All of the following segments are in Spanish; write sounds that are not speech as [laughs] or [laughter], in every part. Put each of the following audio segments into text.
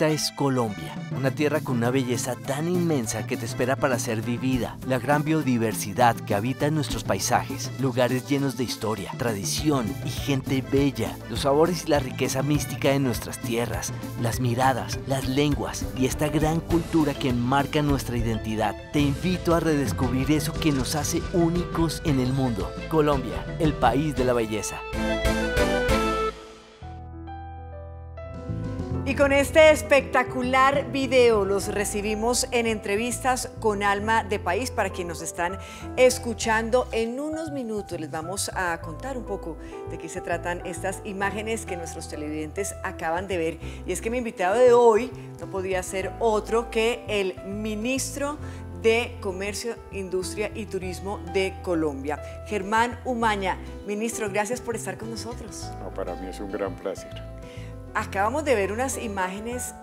Esta es Colombia, una tierra con una belleza tan inmensa que te espera para ser vivida, la gran biodiversidad que habita en nuestros paisajes, lugares llenos de historia, tradición y gente bella, los sabores y la riqueza mística de nuestras tierras, las miradas, las lenguas y esta gran cultura que enmarca nuestra identidad. Te invito a redescubrir eso que nos hace únicos en el mundo. Colombia, el país de la belleza. Y con este espectacular video los recibimos en entrevistas con Alma de País. Para quienes nos están escuchando, en unos minutos les vamos a contar un poco de qué se tratan estas imágenes que nuestros televidentes acaban de ver. Y es que mi invitado de hoy no podía ser otro que el ministro de Comercio, Industria y Turismo de Colombia. Germán Umaña, ministro, gracias por estar con nosotros. No, para mí es un gran placer acabamos de ver unas imágenes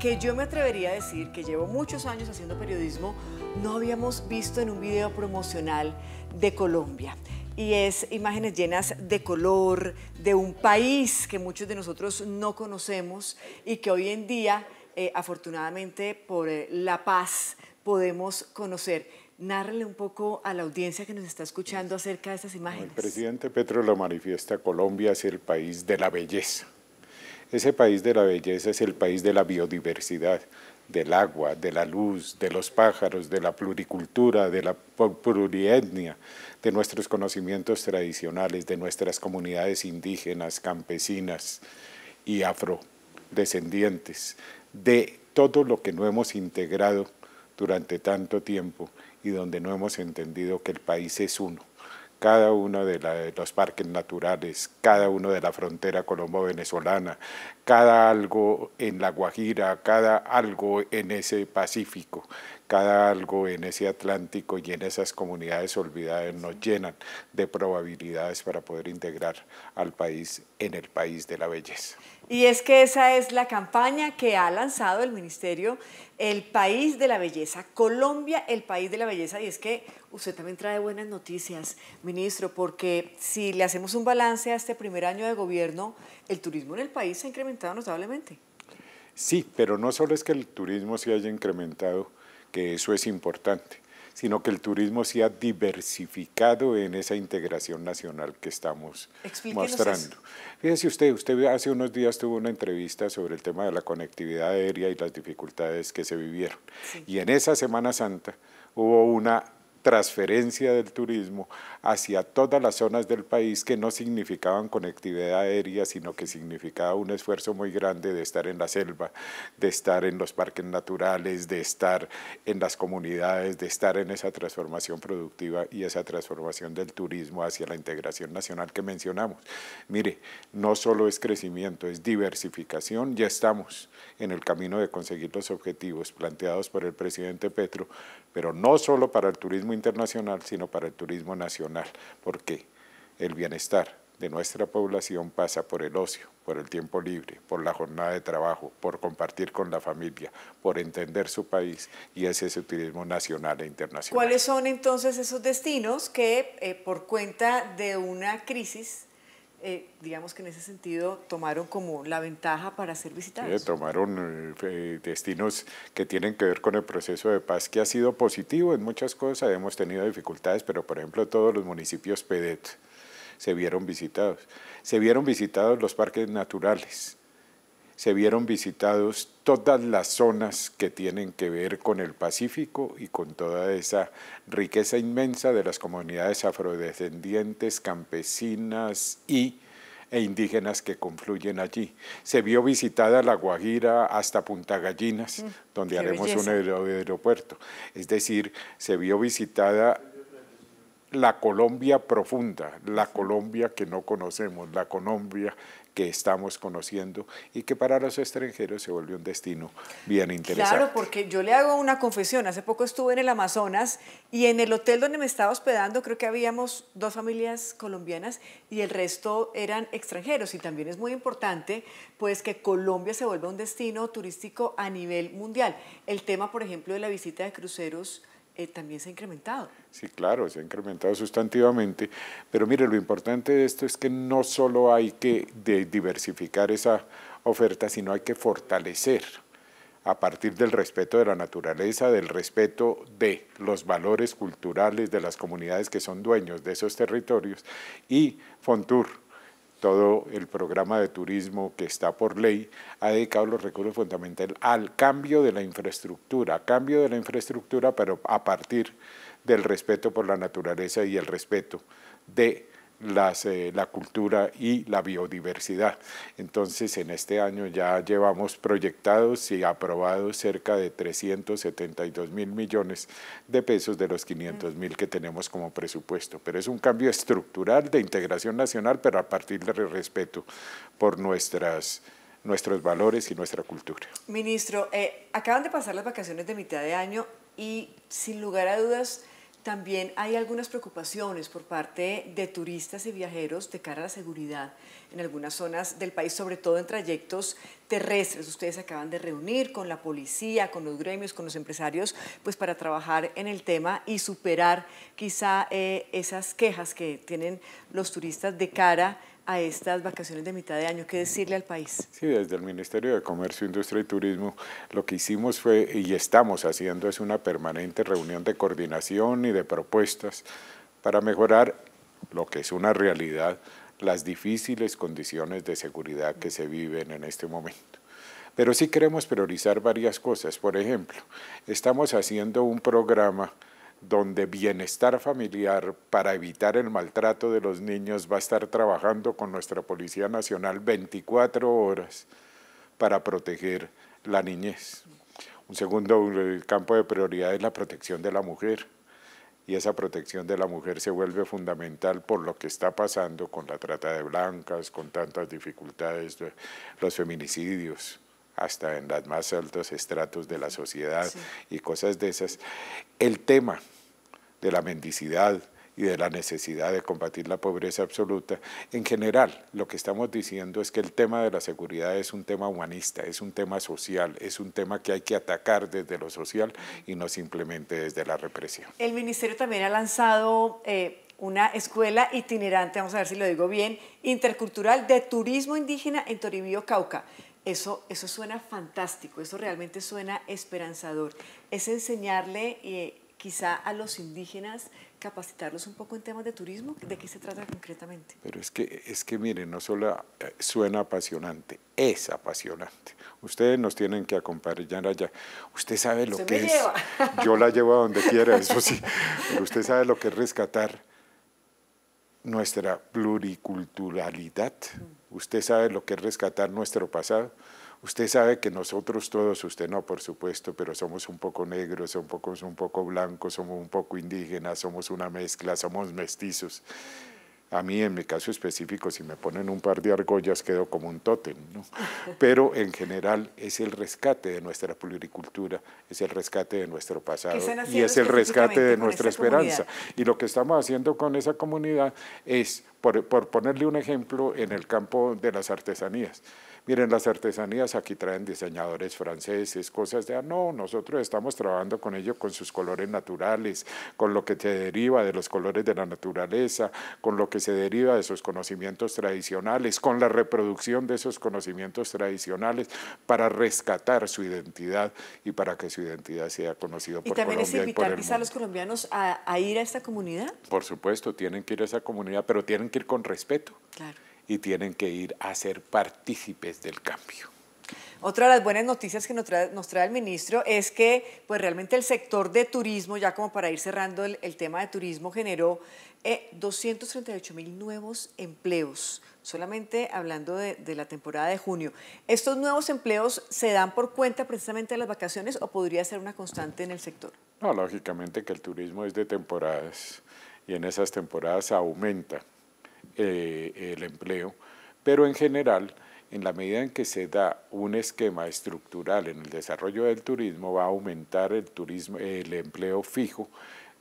que yo me atrevería a decir que llevo muchos años haciendo periodismo, no habíamos visto en un video promocional de Colombia. Y es imágenes llenas de color, de un país que muchos de nosotros no conocemos y que hoy en día, eh, afortunadamente por eh, la paz, podemos conocer. Nárrele un poco a la audiencia que nos está escuchando acerca de estas imágenes. El presidente Petro lo manifiesta, Colombia es el país de la belleza. Ese país de la belleza es el país de la biodiversidad, del agua, de la luz, de los pájaros, de la pluricultura, de la plurietnia, de nuestros conocimientos tradicionales, de nuestras comunidades indígenas, campesinas y afrodescendientes, de todo lo que no hemos integrado durante tanto tiempo y donde no hemos entendido que el país es uno cada uno de, los parques naturales, cada uno de la frontera colombo-venezolana, cada algo en la Guajira, cada algo en ese Pacífico, cada algo en ese Atlántico y en esas comunidades olvidadas nos llenan de probabilidades para poder integrar al país en el país de la belleza. Y es que esa es la campaña que ha lanzado el Ministerio El País de la Belleza, Colombia, el País de la Belleza. Y es que usted también trae buenas noticias, ministro, porque si le hacemos un balance a este primer año de gobierno, el turismo en el país se ha incrementado notablemente. Sí, pero no solo es que el turismo se haya incrementado, que eso es importante, sino que el turismo se ha diversificado en esa integración nacional que estamos mostrando. Fíjese usted, usted hace unos días tuvo una entrevista sobre el tema de la conectividad aérea y las dificultades que se vivieron. Y en esa Semana Santa hubo una transferencia del turismo hacia todas las zonas del país que no significaban conectividad aérea, sino que significaba un esfuerzo muy grande de estar en la selva, de estar en los parques naturales, de estar en las comunidades, de estar en esa transformación productiva y esa transformación del turismo hacia la integración nacional que mencionamos. Mire, no solo es crecimiento, es diversificación, ya estamos en el camino de conseguir los objetivos planteados por el presidente Petro, pero no solo para el turismo internacional, sino para el turismo nacional, porque el bienestar de nuestra población pasa por el ocio, por el tiempo libre, por la jornada de trabajo, por compartir con la familia, por entender su país y ese es el turismo nacional e internacional. ¿Cuáles son entonces esos destinos que eh, por cuenta de una crisis eh, digamos que en ese sentido tomaron como la ventaja para ser visitados. tomaron eh, destinos que tienen que ver con el proceso de paz que ha sido positivo en muchas cosas, hemos tenido dificultades, pero por ejemplo todos los municipios PEDET se vieron visitados. Se vieron visitados los parques naturales, se vieron visitadas todas las zonas que tienen que ver con el Pacífico y con toda esa riqueza inmensa de las comunidades afrodescendientes, campesinas y e indígenas que confluyen allí. Se vio visitada La Guajira hasta Punta Gallinas, mm, donde haremos un aeropuerto. Es decir, se vio visitada la Colombia profunda, la Colombia que no conocemos, la Colombia que estamos conociendo y que para los extranjeros se volvió un destino bien interesante. Claro, porque yo le hago una confesión. Hace poco estuve en el Amazonas y en el hotel donde me estaba hospedando creo que habíamos dos familias colombianas y el resto eran extranjeros. Y también es muy importante pues que Colombia se vuelva un destino turístico a nivel mundial. El tema, por ejemplo, de la visita de cruceros eh, también se ha incrementado. Sí, claro, se ha incrementado sustantivamente, pero mire, lo importante de esto es que no solo hay que diversificar esa oferta, sino hay que fortalecer a partir del respeto de la naturaleza, del respeto de los valores culturales de las comunidades que son dueños de esos territorios y Fontur todo el programa de turismo que está por ley, ha dedicado los recursos fundamentales al cambio de la infraestructura, cambio de la infraestructura, pero a partir del respeto por la naturaleza y el respeto de las, eh, la cultura y la biodiversidad. Entonces, en este año ya llevamos proyectados y aprobados cerca de 372 mil millones de pesos de los 500 mil que tenemos como presupuesto. Pero es un cambio estructural de integración nacional, pero a partir del respeto por nuestras nuestros valores y nuestra cultura. Ministro, eh, acaban de pasar las vacaciones de mitad de año y sin lugar a dudas también hay algunas preocupaciones por parte de turistas y viajeros de cara a la seguridad en algunas zonas del país, sobre todo en trayectos terrestres. Ustedes acaban de reunir con la policía, con los gremios, con los empresarios, pues para trabajar en el tema y superar quizá eh, esas quejas que tienen los turistas de cara a a estas vacaciones de mitad de año? ¿Qué decirle al país? Sí, desde el Ministerio de Comercio, Industria y Turismo lo que hicimos fue y estamos haciendo es una permanente reunión de coordinación y de propuestas para mejorar lo que es una realidad, las difíciles condiciones de seguridad que se viven en este momento pero sí queremos priorizar varias cosas. Por ejemplo, estamos haciendo un programa donde bienestar familiar para evitar el maltrato de los niños va a estar trabajando con nuestra Policía Nacional 24 horas para proteger la niñez. Un segundo campo de prioridad es la protección de la mujer y esa protección de la mujer se vuelve fundamental por lo que está pasando con la trata de blancas, con tantas dificultades, los feminicidios hasta en los más altos estratos de la sociedad y cosas de esas. El tema de la mendicidad y de la necesidad de combatir la pobreza absoluta, en general lo que estamos diciendo es que el tema de la seguridad es un tema humanista, es un tema social, es un tema que hay que atacar desde lo social y no simplemente desde la represión. El ministerio también ha lanzado... Eh, una escuela itinerante, vamos a ver si lo digo bien, intercultural de turismo indígena en Toribío, Cauca. Eso, eso suena fantástico, eso realmente suena esperanzador. Es enseñarle eh, quizá a los indígenas, capacitarlos un poco en temas de turismo. ¿De qué se trata concretamente? Pero es que, es que miren, no solo eh, suena apasionante, es apasionante. Ustedes nos tienen que acompañar allá. Usted sabe lo que es. [laughs] Yo la llevo a donde quiera, eso sí. usted sabe lo que es rescatar nuestra pluriculturalidad. Mm. Usted sabe lo que es rescatar nuestro pasado. Usted sabe que nosotros todos, usted no, por supuesto, pero somos un poco negros, somos un poco, poco blancos, somos un poco indígenas, somos una mezcla, somos mestizos. A mí, en mi caso específico, si me ponen un par de argollas, quedo como un tótem. Pero en general es el rescate de nuestra pluricultura, es el rescate de nuestro pasado y es el rescate de nuestra esperanza. Y lo que estamos haciendo con esa comunidad es, por, por ponerle un ejemplo, en el campo de las artesanías miren las artesanías, aquí traen diseñadores franceses, cosas de, ah, no, nosotros estamos trabajando con ellos con sus colores naturales, con lo que se deriva de los colores de la naturaleza, con lo que se deriva de sus conocimientos tradicionales, con la reproducción de esos conocimientos tradicionales para rescatar su identidad y para que su identidad sea conocida por Colombia es y a los colombianos a, a ir a esta comunidad? Por supuesto, tienen que ir a esa comunidad, pero tienen que ir con respeto. Claro y tienen que ir a ser partícipes del cambio. Otra de las buenas noticias que nos trae, el ministro es que pues realmente el sector de turismo, ya como para ir cerrando el, tema de turismo, generó 238 eh, mil nuevos empleos, solamente hablando de, de, la temporada de junio. ¿Estos nuevos empleos se dan por cuenta precisamente de las vacaciones o podría ser una constante en el sector? No, lógicamente que el turismo es de temporadas y en esas temporadas aumenta. Eh, el empleo, pero en general, en la medida en que se da un esquema estructural en el desarrollo del turismo, va a aumentar el, turismo, el empleo fijo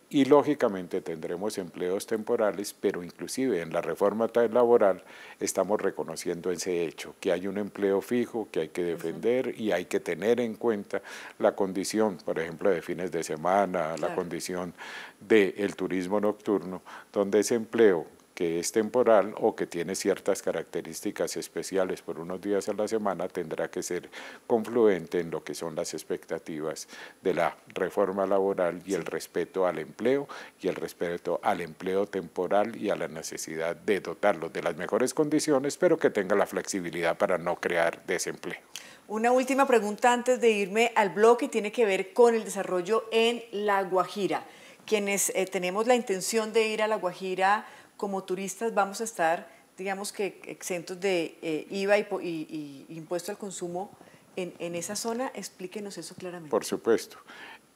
y lógicamente tendremos empleos temporales, pero inclusive en la reforma laboral estamos reconociendo ese hecho, que hay un empleo fijo que hay que defender y hay que tener en cuenta la condición, por ejemplo, de fines de semana, la condición del turismo nocturno, donde ese empleo que es temporal o que tiene ciertas características especiales por unos días a la semana tendrá que ser confluente en lo que son las expectativas de la reforma laboral y el respeto al empleo y el respeto al empleo temporal y a la necesidad de dotarlo de las mejores condiciones, pero que tenga la flexibilidad para no crear desempleo. Una última pregunta antes de irme al bloque tiene que ver con el desarrollo en La Guajira. Quienes eh, tenemos la intención de ir a La Guajira como turistas vamos a estar, digamos que exentos de eh, IVA y, impuesto al consumo en, esa zona? Explíquenos eso claramente. Por supuesto.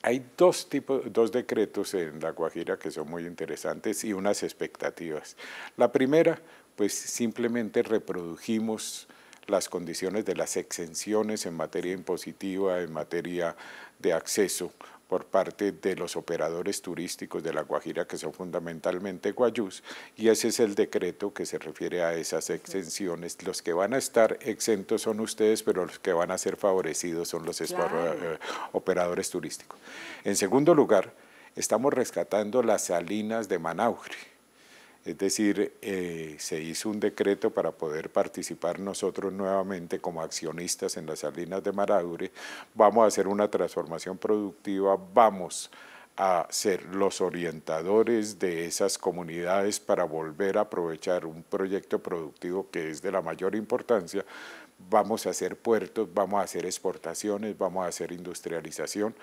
Hay dos, tipos, dos decretos en La Guajira que son muy interesantes y unas expectativas. La primera, pues simplemente reprodujimos las condiciones de las exenciones en materia impositiva, en materia de acceso por parte de los operadores turísticos de La Guajira, que son fundamentalmente guayús, y ese es el decreto que se refiere a esas exenciones. Los que van a estar exentos son ustedes, pero los que van a ser favorecidos son los eh, operadores turísticos. En segundo lugar, estamos rescatando las salinas de Manaure es decir, eh, se hizo un decreto para poder participar nosotros nuevamente como accionistas en las salinas de Maradure. Vamos a hacer una transformación productiva, vamos a ser los orientadores de esas comunidades para volver a aprovechar un proyecto productivo que es de la mayor importancia, vamos a hacer puertos, vamos a hacer exportaciones, vamos a hacer industrialización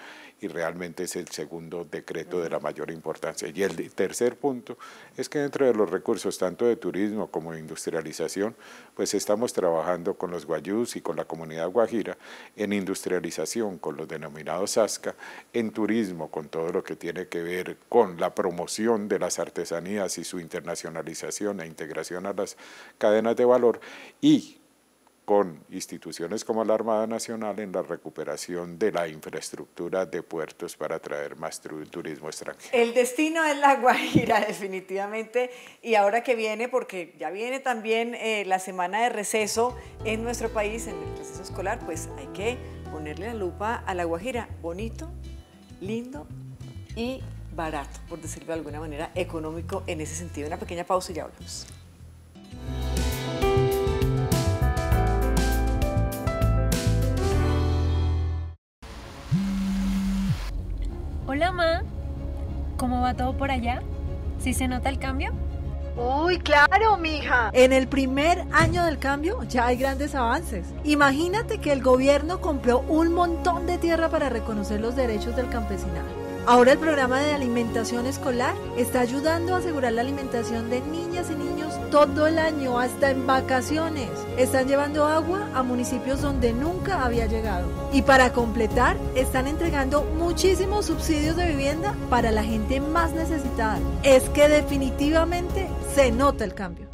y realmente es el segundo decreto de la mayor importancia. Y el tercer punto es que dentro de los recursos tanto de turismo como de industrialización, pues estamos trabajando con los guayús y con la comunidad guajira en industrialización con los denominados ASCA, en turismo con todo lo que tiene que ver con la promoción de las artesanías y su internacionalización e integración a las cadenas de valor y con instituciones como la Armada Nacional en la recuperación de la infraestructura de puertos para atraer más turismo extranjero. El destino es La [laughs] Guajira, definitivamente, y ahora que viene, porque ya viene también eh, la semana de receso en nuestro país, en el receso escolar, pues hay que ponerle la lupa a La Guajira, bonito, lindo y barato, por decirlo de alguna manera, económico en ese sentido. Una pequeña pausa y ya hablamos. todo por allá? ¿Sí se nota el cambio? Uy, claro, mija. En el primer año del cambio ya hay grandes avances. Imagínate que el gobierno compró un montón de tierra para reconocer los derechos del campesinado. Ahora el programa de alimentación escolar está ayudando a asegurar la alimentación de niñas y niños todo el año, hasta en vacaciones. Están llevando agua a municipios donde nunca había llegado. Y para completar, están entregando muchísimos subsidios de vivienda para la gente más necesitada. Es que definitivamente se nota el cambio.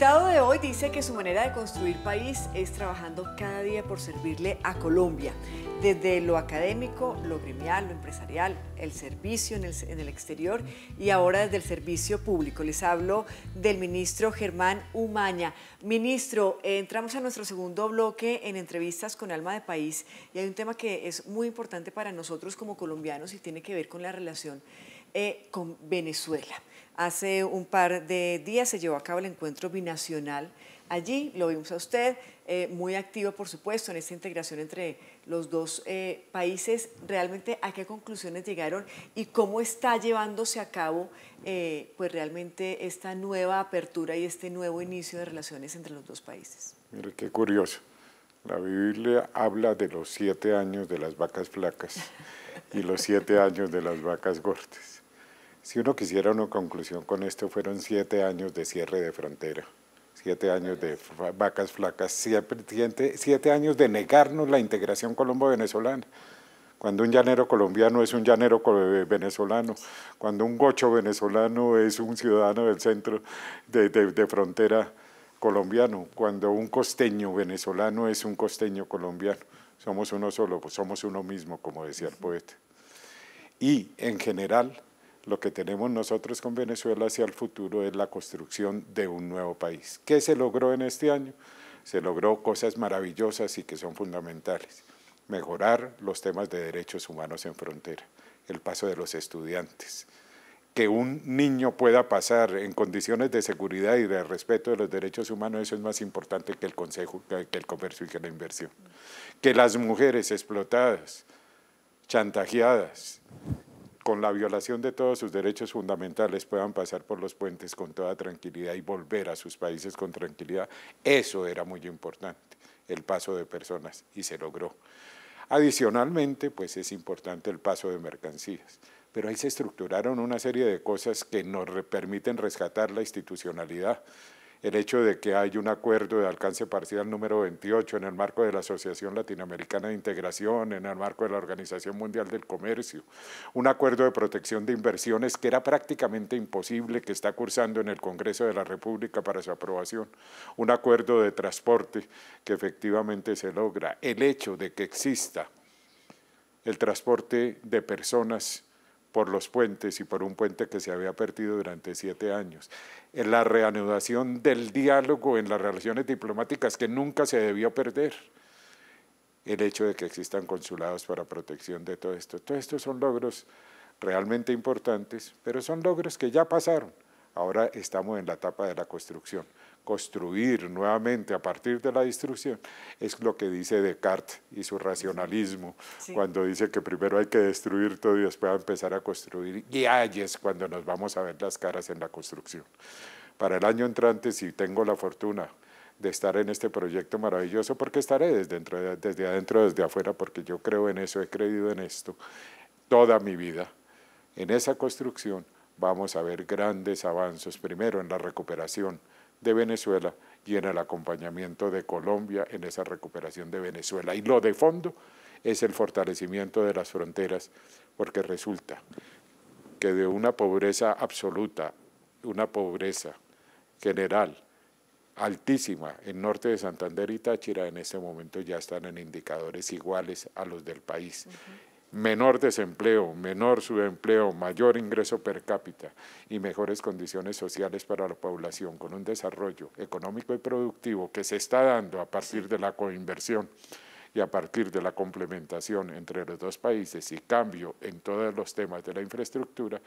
invitado de hoy dice que su manera de construir país es trabajando cada día por servirle a Colombia, desde lo académico, lo gremial, lo empresarial, el servicio en el, en el exterior y ahora desde el servicio público. Les hablo del ministro Germán Umaña. Ministro, eh, entramos a nuestro segundo bloque en entrevistas con Alma de País y hay un tema que es muy importante para nosotros como colombianos y tiene que ver con la relación eh, con Venezuela. Hace un par de días se llevó a cabo el encuentro binacional. Allí lo vimos a usted, eh, muy activo, por supuesto, en esta integración entre los dos eh, países. Realmente, ¿a qué conclusiones llegaron y cómo está llevándose a cabo, eh, pues realmente esta nueva apertura y este nuevo inicio de relaciones entre los dos países? Mire, qué curioso. La Biblia habla de los siete años de las vacas flacas y los siete años de las vacas gordas. Si uno quisiera una conclusión con esto, fueron siete años de cierre de frontera, siete años de vacas flacas, siete, años de negarnos la integración colombo-venezolana. Cuando un llanero colombiano es un llanero eh, venezolano, cuando un gocho venezolano es un ciudadano del centro de, de, frontera colombiano, cuando un costeño venezolano es un costeño colombiano. Somos uno solo, somos uno mismo, como decía el poeta. Y en general, lo que tenemos nosotros con Venezuela hacia el futuro es la construcción de un nuevo país. ¿Qué se logró en este año? Se logró cosas maravillosas y que son fundamentales. Mejorar los temas de derechos humanos en frontera, el paso de los estudiantes, que un niño pueda pasar en condiciones de seguridad y de respeto de los derechos humanos, eso es más importante que el consejo, que el comercio y que la inversión. Que las mujeres explotadas, chantajeadas, con la violación de todos sus derechos fundamentales puedan pasar por los puentes con toda tranquilidad y volver a sus países con tranquilidad. Eso era muy importante, el paso de personas, y se logró. Adicionalmente, pues es importante el paso de mercancías pero ahí se estructuraron una serie de cosas que nos permiten rescatar la institucionalidad, el hecho de que hay un acuerdo de alcance parcial número 28 en el marco de la Asociación Latinoamericana de Integración, en el marco de la Organización Mundial del Comercio, un acuerdo de protección de inversiones que era prácticamente imposible, que está cursando en el Congreso de la República para su aprobación, un acuerdo de transporte que efectivamente se logra. El hecho de que exista el transporte de personas por los puentes y por un puente que se había perdido durante siete años. Eh, la reanudación del diálogo en las relaciones diplomáticas que nunca se debió perder. El hecho de que existan consulados para protección de todo esto. Todos estos son logros realmente importantes, pero son logros que ya pasaron. Ahora estamos en la etapa de la construcción construir nuevamente a partir de la destrucción, es lo que dice Descartes y su racionalismo, cuando dice que primero hay que destruir todo y después empezar a construir, y ahí es cuando nos vamos a ver las caras en la construcción. Para el año entrante, si tengo la fortuna de estar en este proyecto maravilloso, porque estaré desde, dentro, desde adentro, desde afuera, porque yo creo en eso, he creído en esto toda mi vida, en esa construcción vamos a ver grandes avances, primero en la recuperación, de Venezuela y en el acompañamiento de Colombia en esa recuperación de Venezuela. Y lo de fondo es el fortalecimiento de las fronteras, porque resulta que de una pobreza absoluta, una pobreza general, altísima en norte de Santander y Táchira, en ese momento ya están en indicadores iguales a los del país menor desempleo, menor subempleo, mayor ingreso per cápita y mejores condiciones sociales para la población, con un desarrollo económico y productivo que se está dando a partir de la coinversión y a partir de la complementación entre los dos países y cambio en todos los temas de la infraestructura,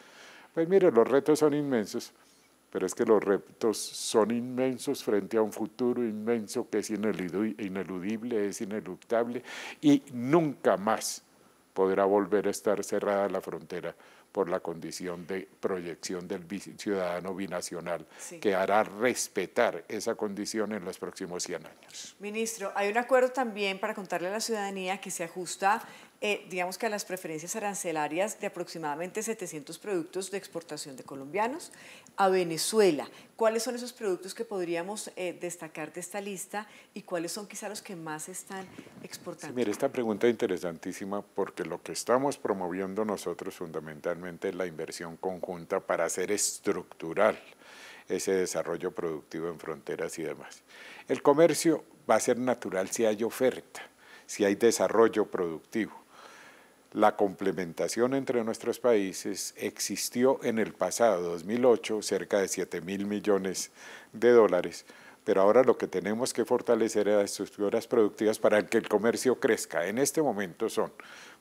pues mire, los retos son inmensos, pero es que los retos son inmensos frente a un futuro inmenso que es ineludible, es ineluctable y nunca más podrá volver a estar cerrada la frontera por la condición de proyección del ciudadano binacional, que hará respetar esa condición en los próximos 100 años. Ministro, hay un acuerdo también para contarle a la ciudadanía que se ajusta eh, digamos que a las preferencias arancelarias de aproximadamente 700 productos de exportación de colombianos a Venezuela. ¿Cuáles son esos productos que podríamos eh, destacar de esta lista y cuáles son quizá los que más están exportando? Mira, mire, esta pregunta es interesantísima porque lo que estamos promoviendo nosotros fundamentalmente es la inversión conjunta para hacer estructural ese desarrollo productivo en fronteras y demás. El comercio va a ser natural si hay oferta, si hay desarrollo productivo. La complementación entre nuestros países existió en el pasado, 2008, cerca de 7 mil millones de dólares, pero ahora lo que tenemos que fortalecer es las estructuras productivas para que el comercio crezca. En este momento son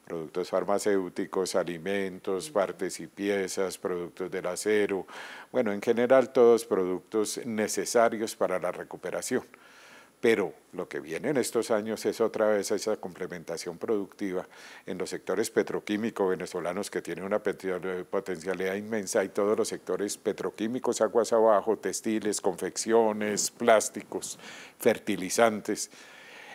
productos farmacéuticos, alimentos, partes y piezas, productos del acero, bueno, en general todos productos necesarios para la recuperación pero lo que viene en estos años es otra vez esa complementación productiva en los sectores petroquímicos venezolanos que tienen una potencialidad inmensa y todos los sectores petroquímicos, aguas abajo, textiles, confecciones, plásticos, fertilizantes,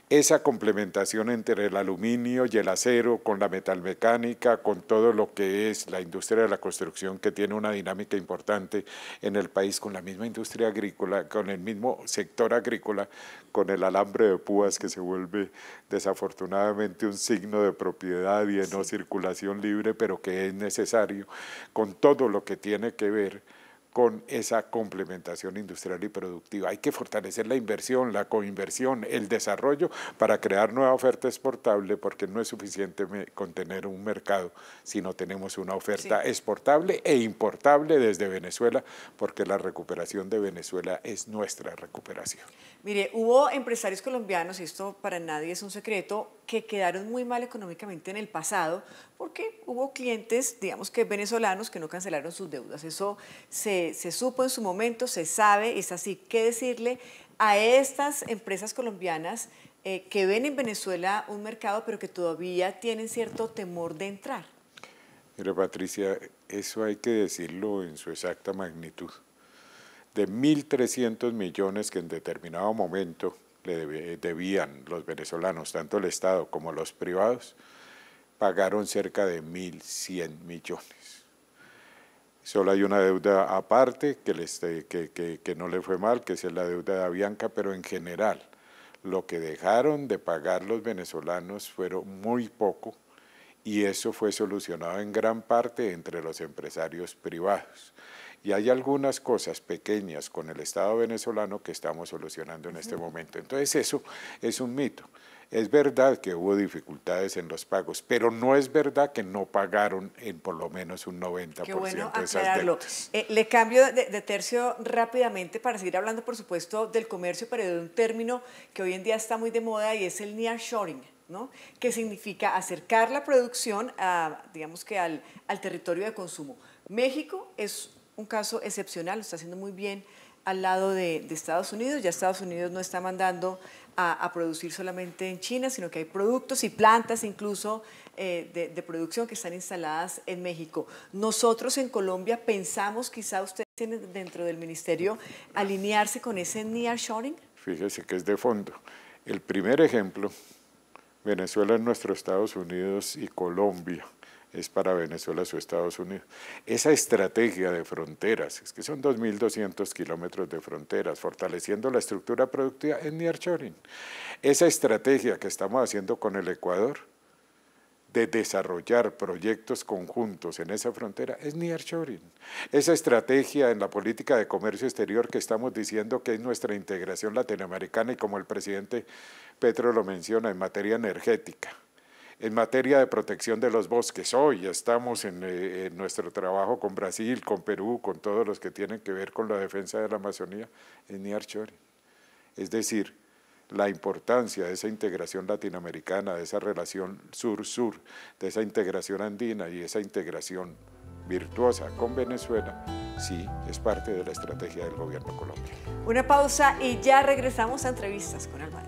esa complementación entre el aluminio y el acero, con la metalmecánica, con todo lo que es la industria de la construcción, que tiene una dinámica importante en el país, con la misma industria agrícola, con el mismo sector agrícola, con el alambre de púas que se vuelve desafortunadamente un signo de propiedad y de no circulación libre, pero que es necesario, con todo lo que tiene que ver con esa complementación industrial y productiva. Hay que fortalecer la inversión, la coinversión, el desarrollo para crear nueva oferta exportable, porque no es suficiente contener un mercado si no tenemos una oferta exportable e importable desde Venezuela, porque la recuperación de Venezuela es nuestra recuperación. Mire, hubo empresarios colombianos, y esto para nadie es un secreto, que quedaron muy mal económicamente en el pasado porque hubo clientes, digamos que venezolanos, que no cancelaron sus deudas. Eso se, supo en su momento, se sabe, es así. ¿Qué decirle a estas empresas colombianas eh, que ven en Venezuela un mercado pero que todavía tienen cierto temor de entrar? Mira, Patricia, eso hay que decirlo en su exacta magnitud. De 1.300 millones que en determinado momento eh, debían los venezolanos, tanto el Estado como los privados, pagaron cerca de 1.100 millones. Solo hay una deuda aparte que, este, que, que, que no le fue mal, que es la deuda de Avianca, pero en general lo que dejaron de pagar los venezolanos fueron muy poco y eso fue solucionado en gran parte entre los empresarios privados. Y hay algunas cosas pequeñas con el Estado venezolano que estamos solucionando en este momento. Entonces eso es un mito. Es verdad que hubo dificultades en los pagos, pero no es verdad que no pagaron en por lo menos un 90% de esas eh, le cambio de, tercio rápidamente para seguir hablando, por supuesto, del comercio, pero de un término que hoy en día está muy de moda y es el nearshoring. ¿no? que significa acercar la producción a, digamos que al, al territorio de consumo. México es un caso excepcional, lo está haciendo muy bien al lado de, Estados Unidos. Ya Estados Unidos no está mandando a, producir solamente en China, sino que hay productos y plantas incluso eh, de, producción que están instaladas en México. Nosotros en Colombia pensamos, quizá ustedes tiene dentro del ministerio, alinearse con ese nearshoring. Fíjese que es de fondo. El primer ejemplo, Venezuela es nuestro Estados Unidos y Colombia es para Venezuela o Estados Unidos. Esa estrategia de fronteras, es que son 2.200 kilómetros de fronteras, fortaleciendo la estructura productiva en Nearshoring. Esa estrategia que estamos haciendo con el Ecuador de desarrollar proyectos conjuntos en esa frontera es Nearshoring. Esa estrategia en la política de comercio exterior que estamos diciendo que es nuestra integración latinoamericana y como el presidente Petro lo menciona en materia energética en materia de protección de los bosques, hoy estamos eh, en, nuestro trabajo con Brasil, con Perú, con todos los que tienen que ver con la defensa de la Amazonía, en Niarchori. Es decir, la importancia de esa integración latinoamericana, de esa relación sur-sur, de esa integración andina y esa integración virtuosa con Venezuela, sí es parte de la estrategia del gobierno colombiano. Una pausa y ya regresamos a entrevistas con Álvaro.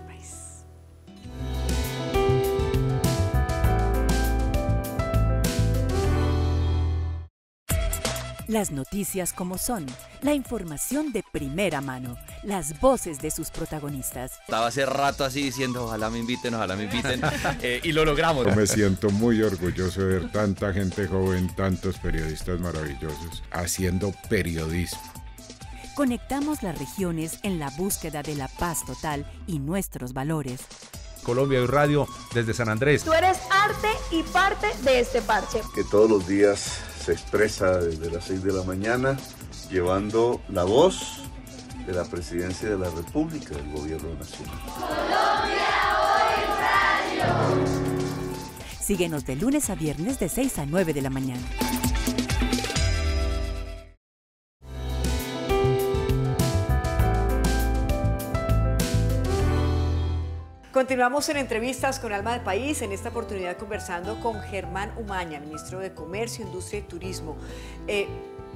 Las noticias como son, la información de primera mano, las voces de sus protagonistas. Estaba hace rato así diciendo, ojalá me inviten, ojalá me inviten, [laughs] eh, y lo logramos. me siento muy orgulloso de ver tanta gente joven, tantos periodistas maravillosos haciendo periodismo. Conectamos las regiones en la búsqueda de la paz total y nuestros valores. Colombia y Radio desde San Andrés. Tú eres arte y parte de este parche. Que todos los días expresa desde las 6 de la mañana, llevando la voz de la presidencia de la República del Gobierno Nacional. Colombia hoy radio. Síguenos de lunes a viernes de 6 a 9 de la mañana. Continuamos en entrevistas con Alma del País, en esta oportunidad conversando con Germán Umaña, ministro de Comercio, Industria y Turismo. Eh,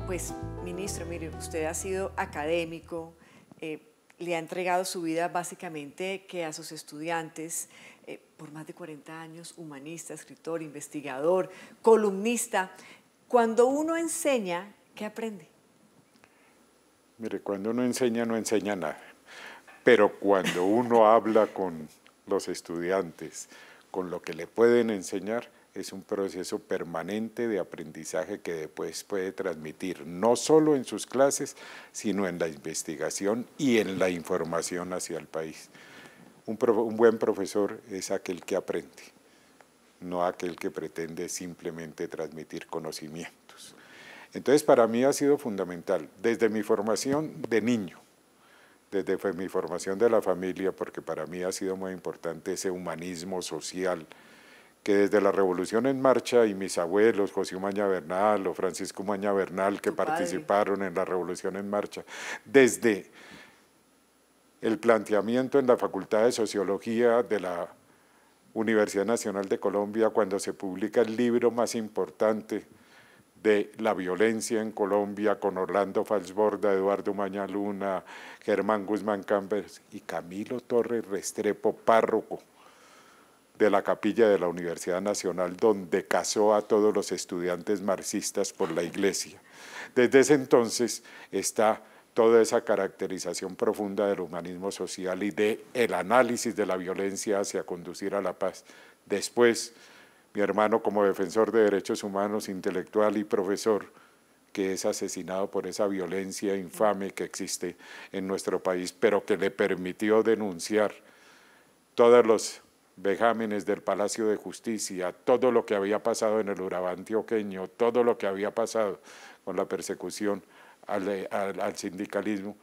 pues, ministro, mire, usted ha sido académico, eh, le ha entregado su vida básicamente que a sus estudiantes, eh, por más de 40 años, humanista, escritor, investigador, columnista. Cuando uno enseña, ¿qué aprende? Mire, cuando uno enseña, no enseña nada. Pero cuando uno habla con los estudiantes con lo que le pueden enseñar es un proceso permanente de aprendizaje que después puede transmitir no solo en sus clases, sino en la investigación y en la información hacia el país. Un, un buen profesor es aquel que aprende, no aquel que pretende simplemente transmitir conocimientos. Entonces, para mí ha sido fundamental, desde mi formación de niño, desde mi formación de la familia, porque para mí ha sido muy importante ese humanismo social que desde la Revolución en Marcha y mis abuelos, José Umaña Bernal o Francisco Umaña Bernal, que participaron en la Revolución en Marcha, desde el planteamiento en la Facultad de Sociología de la Universidad Nacional de Colombia, cuando se publica el libro más importante de la violencia en Colombia con Orlando Falsborda, Eduardo Mañaluna, Germán Guzmán Cambers y Camilo Torres Restrepo, párroco de la capilla de la Universidad Nacional, donde casó a todos los estudiantes marxistas por la iglesia. Desde ese entonces está toda esa caracterización profunda del humanismo social y de el análisis de la violencia hacia conducir a la paz. Después, mi hermano como defensor de derechos humanos, intelectual y profesor, que es asesinado por esa violencia infame que existe en nuestro país, pero que le permitió denunciar todos los vejámenes del Palacio de Justicia, todo lo que había pasado en el Urabá antioqueño, todo lo que había pasado con la persecución al sindicalismo.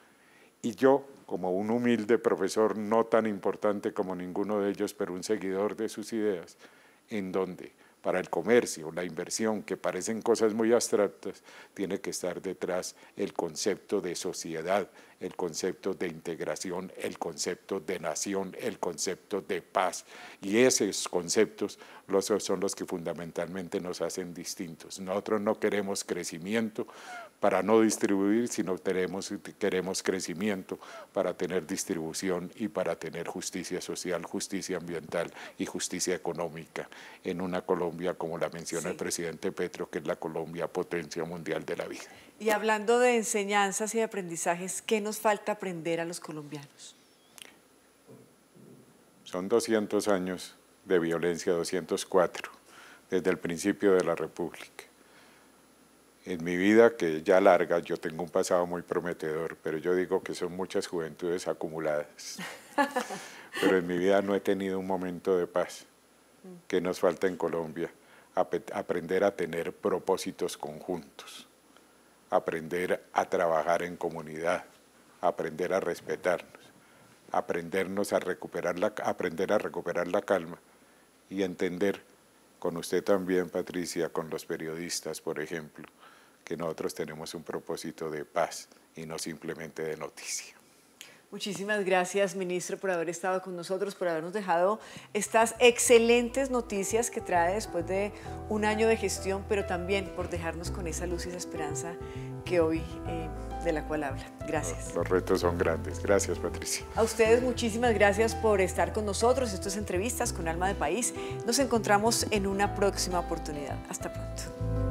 Y yo, como un humilde profesor, no tan importante como ninguno de ellos, pero un seguidor de sus ideas, en donde para el comercio, la inversión, que parecen cosas muy abstractas, tiene que estar detrás el concepto de sociedad, el concepto de integración, el concepto de nación, el concepto de paz. Y esos conceptos son los que fundamentalmente nos hacen distintos. Nosotros no queremos crecimiento, para no distribuir, sino queremos crecimiento para tener distribución y para tener justicia social, justicia ambiental y justicia económica en una Colombia, como la menciona el presidente Petro, que es la Colombia potencia mundial de la vida. Y hablando de enseñanzas y aprendizajes, ¿qué nos falta aprender a los colombianos? Son 200 años de violencia, 204, desde el principio de la República en mi vida, que es ya larga, yo tengo un pasado muy prometedor, pero yo digo que son muchas juventudes acumuladas. [laughs] pero en mi vida no he tenido un momento de paz, que nos falta en Colombia, aprender a tener propósitos conjuntos, aprender a trabajar en comunidad, aprender a respetarnos, aprendernos a recuperar aprender a recuperar la calma y entender con usted también, Patricia, con los periodistas, por ejemplo, que nosotros tenemos un propósito de paz y no simplemente de noticia. Muchísimas gracias, ministro, por haber estado con nosotros, por habernos dejado estas excelentes noticias que trae después de un año de gestión, pero también por dejarnos con esa luz y esa esperanza que hoy eh, de la cual habla. Gracias. Los, retos son grandes. Gracias, Patricia. A ustedes muchísimas gracias por estar con nosotros. Esto es Entrevistas con Alma de País. Nos encontramos en una próxima oportunidad. Hasta pronto.